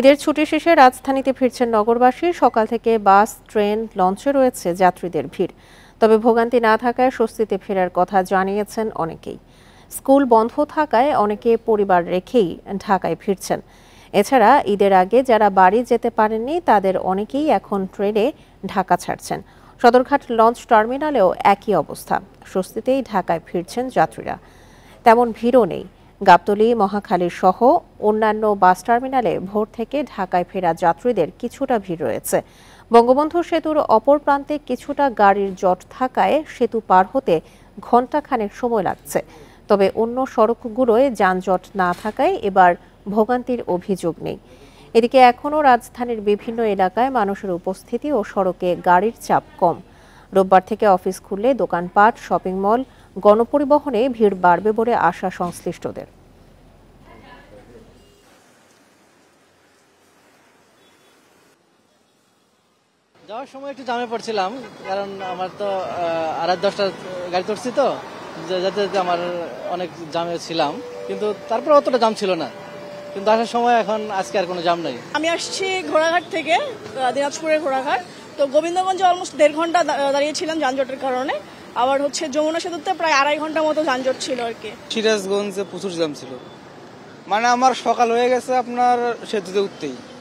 ঈদের ছুটি শেষে রাজধানীতে ফিরছেন নগরবাসী সকাল থেকে বাস ট্রেন লঞ্চে রয়েছে যাত্রীদের ভিড় তবে ভোগান্তি না থাকায় স্বস্তিতে ফেরার কথা জানিয়েছেন অনেকেই স্কুল বন্ধ থাকায় অনেকে পরিবার রেখেই ঢাকায় ফিরছেন এছাড়া ঈদের আগে যারা বাড়ি যেতে পারেননি তাদের অনেকেই এখন ট্রেনে ঢাকা ছাড়ছেন সদরঘাট লঞ্চ টার্মিনালেও একই অবস্থা স্বস্তিতেই ঢাকায় ফিরছেন যাত্রীরা তেমন ভিড়ও নেই গাবতলী মহাখালী সহ অন্যান্য বাস টার্মিনালে ভোর থেকে ঢাকায় ফেরা যাত্রীদের কিছুটা ভিড় রয়েছে বঙ্গবন্ধু সেতুর অপর প্রান্তে কিছুটা গাড়ির জট থাকায় সেতু পার হতে ঘণ্টাখানেক সময় লাগছে তবে অন্য সড়কগুলোয় যানজট না থাকায় এবার ভোগান্তির অভিযোগ নেই এদিকে এখনও রাজধানীর বিভিন্ন এলাকায় মানুষের উপস্থিতি ও সড়কে গাড়ির চাপ কম রোববার থেকে অফিস খুললে দোকানপাট শপিং মল গণপরিবহনে ভিড় বাড়বে বলে আশা সংশ্লিষ্টদের যাওয়ার সময় একটু জামে পড়ছিলাম কারণ আমার তো আড়াই দশটা গাড়ি করছি তো যাতে যাতে আমার অনেক জামে ছিলাম কিন্তু তারপর অতটা জাম ছিল না কিন্তু আসার সময় এখন আজকে আর কোনো জাম নাই আমি আসছি ঘোড়াঘাট থেকে দিনাজপুরের ঘোড়াঘাট তো গোবিন্দগঞ্জে অলমোস্ট দেড় ঘন্টা দাঁড়িয়েছিলাম যানজটের কারণে আবার হচ্ছে যমুনা সেতুতে প্রায় আড়াই ঘন্টা মতো যানজট ছিল আর কি সিরাজগঞ্জে প্রচুর জ্যাম ছিল মানে আমার সকাল হয়ে গেছে আপনার সেতুতে উঠতেই